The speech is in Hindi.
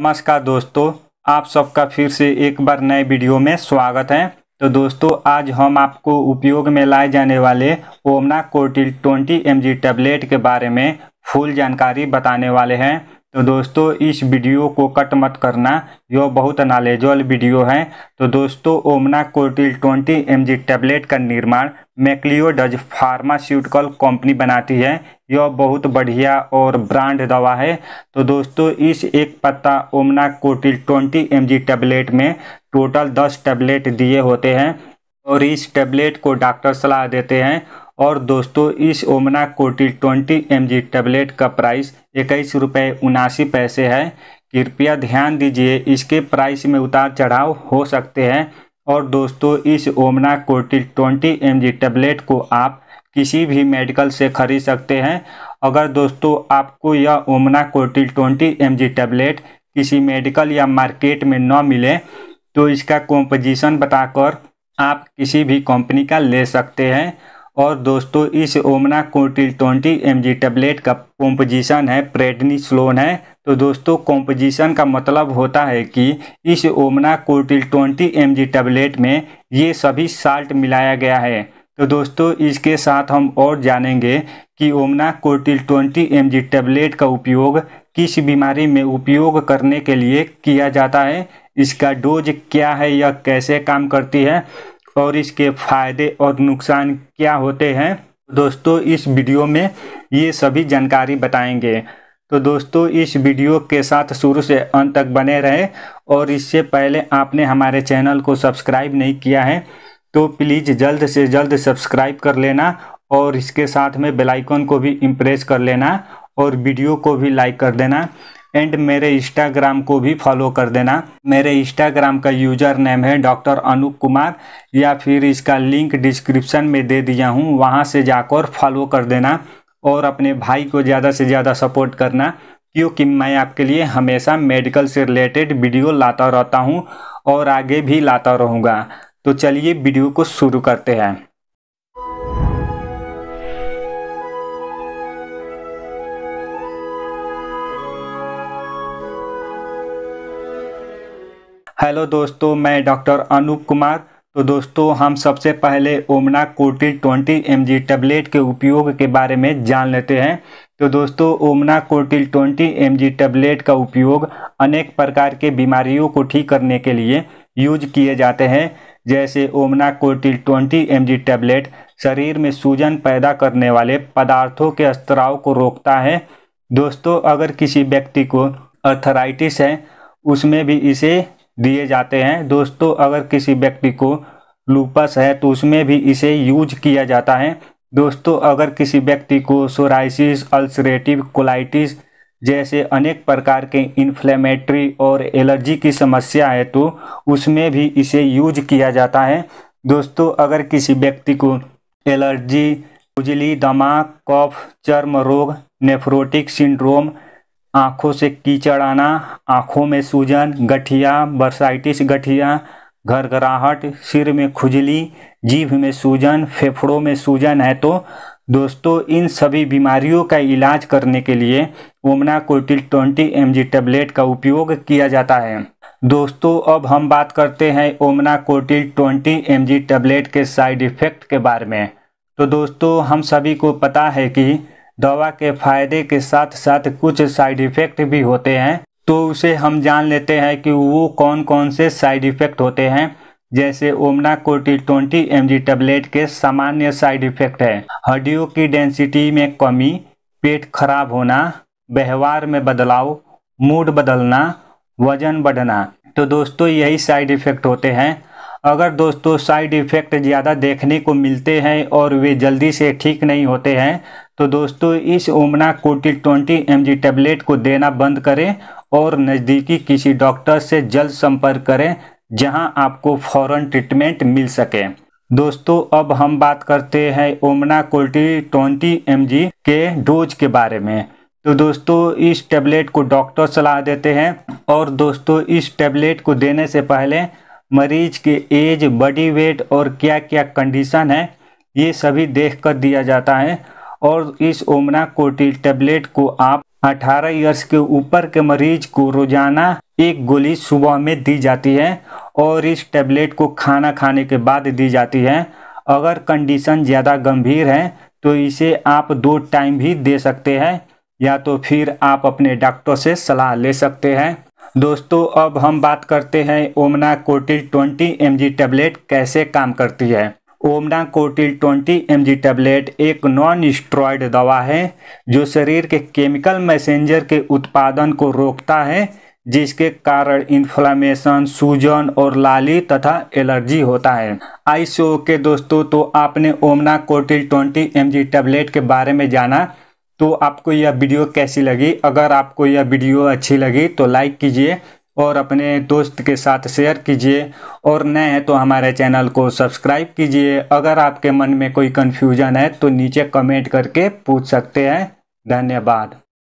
नमस्कार दोस्तों आप सबका फिर से एक बार नए वीडियो में स्वागत है तो दोस्तों आज हम आपको उपयोग में लाए जाने वाले ओमना कोटिल 20 एम टैबलेट के बारे में फुल जानकारी बताने वाले हैं तो दोस्तों इस वीडियो को कट मत करना यह बहुत नॉलेजल वीडियो है तो दोस्तों ओमना कोटिल 20 एम टैबलेट का निर्माण मैक्लियोडज फार्मास्यूटिकल कंपनी बनाती है यह बहुत बढ़िया और ब्रांड दवा है तो दोस्तों इस एक पत्ता ओमना कोटिल 20 एम टैबलेट में टोटल 10 टैबलेट दिए होते हैं और इस टैबलेट को डॉक्टर सलाह देते हैं और दोस्तों इस Omnacortil twenty M tablet का प्राइस इक्कीस रुपये उनासी पैसे है कृपया ध्यान दीजिए इसके प्राइस में उतार चढ़ाव हो सकते हैं और दोस्तों इस Omnacortil twenty M tablet को आप किसी भी मेडिकल से खरीद सकते हैं अगर दोस्तों आपको यह Omnacortil twenty M tablet किसी मेडिकल या मार्केट में न मिले तो इसका कॉम्पोजिशन बताकर आप किसी भी कंपनी का ले सकते हैं और दोस्तों इस Omnacortil twenty M tablet का कॉम्पोजिशन है प्रेडनी स्लोन है तो दोस्तों कॉम्पोजिशन का मतलब होता है कि इस Omnacortil twenty M tablet में ये सभी साल्ट मिलाया गया है तो दोस्तों इसके साथ हम और जानेंगे कि Omnacortil twenty M tablet का उपयोग किस बीमारी में उपयोग करने के लिए किया जाता है इसका डोज क्या है या कैसे काम करती है और इसके फ़ायदे और नुकसान क्या होते हैं दोस्तों इस वीडियो में ये सभी जानकारी बताएंगे तो दोस्तों इस वीडियो के साथ शुरू से अंत तक बने रहें और इससे पहले आपने हमारे चैनल को सब्सक्राइब नहीं किया है तो प्लीज़ जल्द से जल्द सब्सक्राइब कर लेना और इसके साथ में बेल आइकन को भी इम्प्रेस कर लेना और वीडियो को भी लाइक कर देना एंड मेरे इंस्टाग्राम को भी फॉलो कर देना मेरे इंस्टाग्राम का यूजर नेम है डॉक्टर अनूप कुमार या फिर इसका लिंक डिस्क्रिप्शन में दे दिया हूँ वहाँ से जाकर फॉलो कर देना और अपने भाई को ज़्यादा से ज़्यादा सपोर्ट करना क्योंकि मैं आपके लिए हमेशा मेडिकल से रिलेटेड वीडियो लाता रहता हूँ और आगे भी लाता रहूँगा तो चलिए वीडियो को शुरू करते हैं हेलो दोस्तों मैं डॉक्टर अनूप कुमार तो दोस्तों हम सबसे पहले ओमना कोटिल 20 एम टैबलेट के उपयोग के बारे में जान लेते हैं तो दोस्तों ओमना कोटिल 20 एम टैबलेट का उपयोग अनेक प्रकार के बीमारियों को ठीक करने के लिए यूज किए जाते हैं जैसे ओमना कोटिल 20 एम टैबलेट शरीर में सूजन पैदा करने वाले पदार्थों के स्त्राव को रोकता है दोस्तों अगर किसी व्यक्ति को अर्थराइटिस है उसमें भी इसे दिए जाते हैं दोस्तों अगर किसी व्यक्ति को लूपस है तो उसमें भी इसे यूज किया जाता है दोस्तों अगर किसी व्यक्ति को सोराइसिस अल्सरेटिव कोलाइटिस जैसे अनेक प्रकार के इन्फ्लेमेटरी और एलर्जी की समस्या है तो उसमें भी इसे यूज किया जाता है दोस्तों अगर किसी व्यक्ति को एलर्जी उजली दमा कफ चर्म रोग नेफ्रोटिक सिंड्रोम आँखों से कीचड़ आना आँखों में सूजन गठिया बर्साइटिस गठिया घरघराहट सिर में खुजली जीभ में सूजन फेफड़ों में सूजन है तो दोस्तों इन सभी बीमारियों का इलाज करने के लिए Omnacortil twenty M tablet का उपयोग किया जाता है दोस्तों अब हम बात करते हैं Omnacortil twenty M tablet के साइड इफ़ेक्ट के बारे में तो दोस्तों हम सभी को पता है कि दवा के फायदे के साथ साथ कुछ साइड इफ़ेक्ट भी होते हैं तो उसे हम जान लेते हैं कि वो कौन कौन से साइड इफ़ेक्ट होते हैं जैसे ओमना कोटी ट्वेंटी एम टेबलेट के सामान्य साइड इफ़ेक्ट है हड्डियों की डेंसिटी में कमी पेट खराब होना व्यवहार में बदलाव मूड बदलना वजन बढ़ना तो दोस्तों यही साइड इफ़ेक्ट होते हैं अगर दोस्तों साइड इफ़ेक्ट ज़्यादा देखने को मिलते हैं और वे जल्दी से ठीक नहीं होते हैं तो दोस्तों इस Omnacortil twenty M tablet को देना बंद करें और नज़दीकी किसी डॉक्टर से जल्द संपर्क करें जहां आपको फौरन ट्रीटमेंट मिल सके दोस्तों अब हम बात करते हैं ओमना कोटी ट्वेंटी एम के डोज के बारे में तो दोस्तों इस टैबलेट को डॉक्टर सलाह देते हैं और दोस्तों इस टैबलेट को देने से पहले मरीज के एज बॉडी वेट और क्या क्या कंडीशन है ये सभी देख कर दिया जाता है और इस ओमना कोटी टेबलेट को आप 18 ईयर्स के ऊपर के मरीज को रोजाना एक गोली सुबह में दी जाती है और इस टेबलेट को खाना खाने के बाद दी जाती है अगर कंडीशन ज़्यादा गंभीर है तो इसे आप दो टाइम भी दे सकते हैं या तो फिर आप अपने डॉक्टर से सलाह ले सकते हैं दोस्तों अब हम बात करते हैं ओमना कोटिल 20 एम टेबलेट कैसे काम करती है Omnacortil twenty M tablet एक नॉन स्ट्रॉयड दवा है जो शरीर के केमिकल मैसेंजर के उत्पादन को रोकता है जिसके कारण इन्फ्लामेशन सूजन और लाली तथा एलर्जी होता है आई सो के दोस्तों तो आपने Omnacortil twenty M tablet के बारे में जाना तो आपको यह वीडियो कैसी लगी अगर आपको यह वीडियो अच्छी लगी तो लाइक कीजिए और अपने दोस्त के साथ शेयर कीजिए और नए हैं तो हमारे चैनल को सब्सक्राइब कीजिए अगर आपके मन में कोई कन्फ्यूजन है तो नीचे कमेंट करके पूछ सकते हैं धन्यवाद